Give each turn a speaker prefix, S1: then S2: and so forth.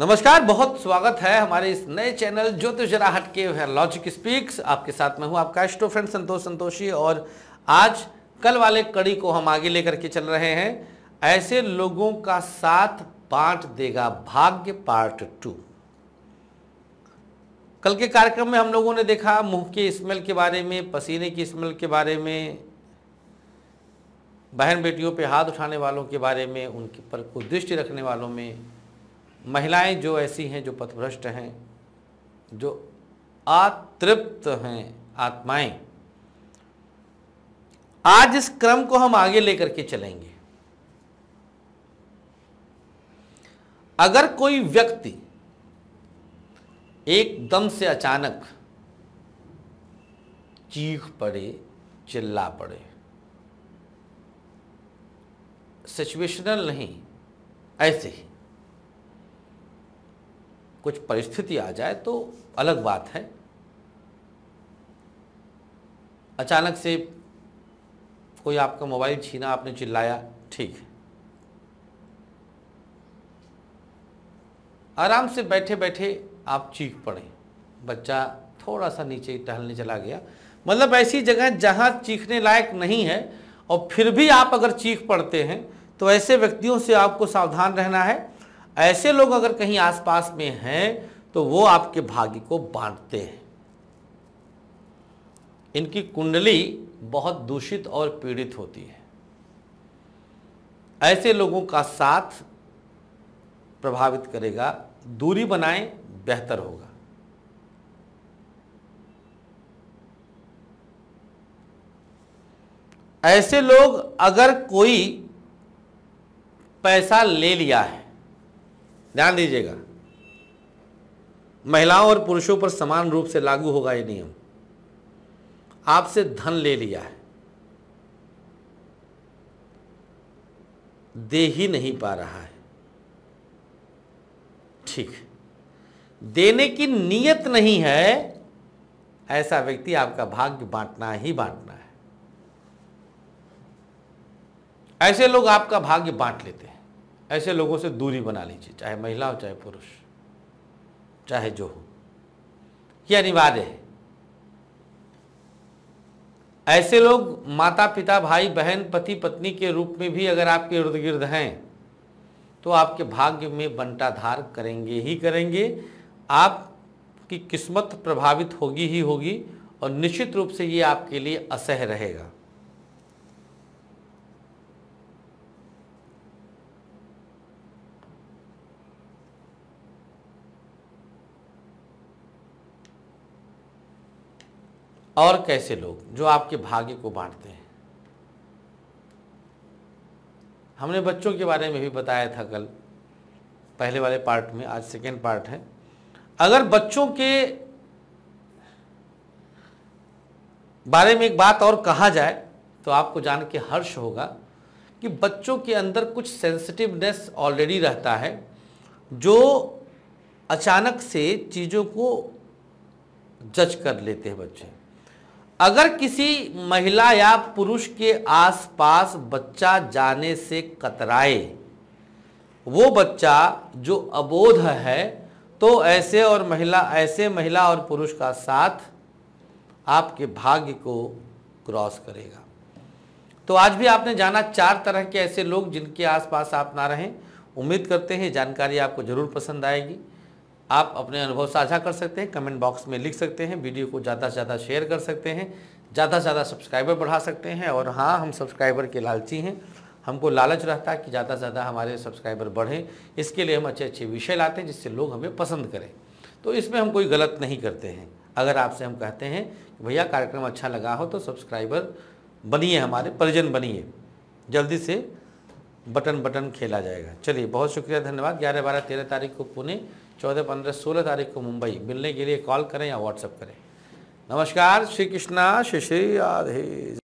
S1: नमस्कार बहुत स्वागत है हमारे इस नए चैनल ज्योतिष जराहट के लॉजिक स्पीक्स आपके साथ में हूं आपका एस्ट्रो फ्रेंड संतोष संतोषी और आज कल वाले कड़ी को हम आगे लेकर के चल रहे हैं ऐसे लोगों का साथ पार्ट देगा भाग्य पार्ट टू कल के कार्यक्रम में हम लोगों ने देखा मुंह के स्मेल के बारे में पसीने की स्मेल के बारे में बहन बेटियों पे हाथ उठाने वालों के बारे में उनके पर कुदृष्टि रखने वालों में महिलाएं जो ऐसी हैं जो पथभ्रष्ट हैं जो अतृप्त हैं आत्माएं आज इस क्रम को हम आगे लेकर के चलेंगे अगर कोई व्यक्ति एकदम से अचानक चीख पड़े चिल्ला पड़े सिचुएशनल नहीं ऐसे ही कुछ परिस्थिति आ जाए तो अलग बात है अचानक से कोई आपका मोबाइल छीना आपने चिल्लाया ठीक है आराम से बैठे बैठे आप चीख पड़े बच्चा थोड़ा सा नीचे टहलने चला गया मतलब ऐसी जगह जहाँ चीखने लायक नहीं है और फिर भी आप अगर चीख पड़ते हैं तो ऐसे व्यक्तियों से आपको सावधान रहना है ऐसे लोग अगर कहीं आसपास में हैं तो वो आपके भाग्य को बांटते हैं इनकी कुंडली बहुत दूषित और पीड़ित होती है ऐसे लोगों का साथ प्रभावित करेगा दूरी बनाए बेहतर होगा ऐसे लोग अगर कोई पैसा ले लिया है ध्यान दीजिएगा महिलाओं और पुरुषों पर समान रूप से लागू होगा ये नियम आपसे धन ले लिया है दे ही नहीं पा रहा है ठीक देने की नीयत नहीं है ऐसा व्यक्ति आपका भाग्य बांटना ही बांटना है ऐसे लोग आपका भाग्य बांट लेते हैं ऐसे लोगों से दूरी बना लीजिए चाहे महिला हो चाहे पुरुष चाहे जो हो यह अनिवार्य है ऐसे लोग माता पिता भाई बहन पति पत्नी के रूप में भी अगर आपके इर्द गिर्द हैं तो आपके भाग्य में बंटाधार करेंगे ही करेंगे आपकी किस्मत प्रभावित होगी ही होगी और निश्चित रूप से ये आपके लिए असह रहेगा और कैसे लोग जो आपके भाग्य को बांटते हैं हमने बच्चों के बारे में भी बताया था कल पहले वाले पार्ट में आज सेकेंड पार्ट है अगर बच्चों के बारे में एक बात और कहा जाए तो आपको जान के हर्ष होगा कि बच्चों के अंदर कुछ सेंसिटिवनेस ऑलरेडी रहता है जो अचानक से चीज़ों को जज कर लेते हैं बच्चे अगर किसी महिला या पुरुष के आसपास बच्चा जाने से कतराए वो बच्चा जो अबोध है तो ऐसे और महिला ऐसे महिला और पुरुष का साथ आपके भाग्य को क्रॉस करेगा तो आज भी आपने जाना चार तरह के ऐसे लोग जिनके आसपास आप ना रहें उम्मीद करते हैं जानकारी आपको ज़रूर पसंद आएगी आप अपने अनुभव साझा कर सकते हैं कमेंट बॉक्स में लिख सकते हैं वीडियो को ज़्यादा से ज़्यादा शेयर कर सकते हैं ज़्यादा से ज़्यादा सब्सक्राइबर बढ़ा सकते हैं और हाँ हम सब्सक्राइबर के लालची हैं हमको लालच रहता है कि ज़्यादा से ज़्यादा हमारे सब्सक्राइबर बढ़ें इसके लिए हम अच्छे अच्छे विषय लाते हैं जिससे लोग हमें पसंद करें तो इसमें हम कोई गलत नहीं करते हैं अगर आपसे हम कहते हैं कि भैया कार्यक्रम अच्छा लगा हो तो सब्सक्राइबर बनिए हमारे परिजन बनिए जल्दी से बटन बटन खेला जाएगा चलिए बहुत शुक्रिया धन्यवाद ग्यारह बारह तेरह तारीख को पुणे चौदह पंद्रह सोलह तारीख को मुंबई मिलने के लिए कॉल करें या व्हाट्सएप करें नमस्कार श्री कृष्णा श्री श्री राधे